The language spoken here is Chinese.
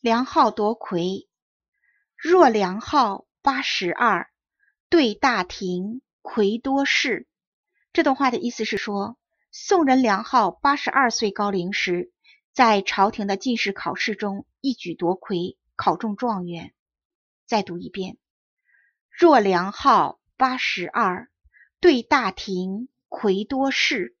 梁浩夺魁，若梁浩八十二，对大廷魁多士。这段话的意思是说，宋人梁浩八十二岁高龄时，在朝廷的进士考试中一举夺魁，考中状元。再读一遍：若梁浩八十二，对大廷魁多士。